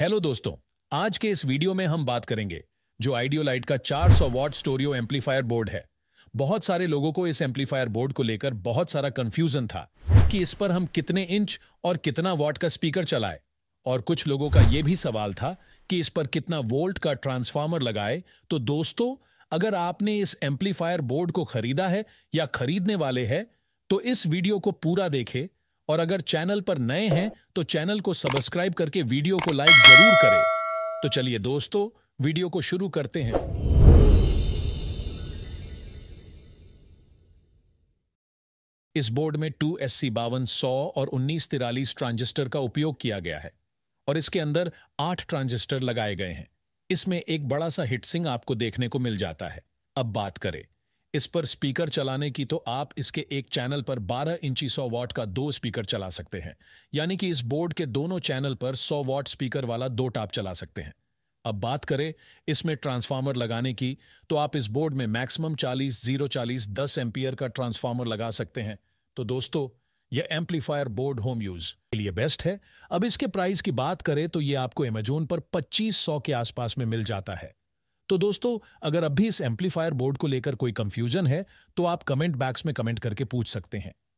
hello दोस्तों आज के इस वीडियो में हम बात करेंगे जो आइडियोलाइट का 400 वॉट स्टोरियो एम्पलीफायर बोर्ड है बहुत सारे लोगों को इस एम्पलीफायर बोर्ड को लेकर बहुत सारा कंफ्यूजन था कि इस पर हम कितने इंच और कितना वॉट का स्पीकर चलाए और कुछ लोगों का यह भी सवाल था कि इस पर कितना वोल्ट का ट्रांसफार्मर लगाए तो दोस्तों अगर आपने इस एम्पलीफायर बोर्ड को खरीदा है या खरीदने वाले है तो इस वीडियो को पूरा देखें और अगर चैनल पर नए हैं तो चैनल को सब्सक्राइब करके वीडियो को लाइक जरूर करें तो चलिए दोस्तों वीडियो को शुरू करते हैं इस बोर्ड में टू एस सी बावन सौ और उन्नीस तिरालीस ट्रांजिस्टर का उपयोग किया गया है और इसके अंदर आठ ट्रांजिस्टर लगाए गए हैं इसमें एक बड़ा सा हिटसिंग आपको देखने को मिल जाता है अब बात करें इस पर स्पीकर चलाने की तो आप इसके एक चैनल पर 12 इंची 100 वॉट का दो स्पीकर चला सकते हैं यानी कि इस बोर्ड के दोनों चैनल पर 100 वॉट स्पीकर वाला दो टाप चला सकते हैं अब बात करें इसमें ट्रांसफार्मर लगाने की तो आप इस बोर्ड में मैक्सिमम 40 जीरो चालीस दस एम्पियर का ट्रांसफार्मर लगा सकते हैं तो दोस्तों यह एम्पलीफायर बोर्ड होम यूज के लिए बेस्ट है अब इसके प्राइस की बात करें तो यह आपको एमेजोन पर पच्चीस के आसपास में मिल जाता है तो दोस्तों अगर अभी इस एम्पलीफायर बोर्ड को लेकर कोई कंफ्यूजन है तो आप कमेंट बॉक्स में कमेंट करके पूछ सकते हैं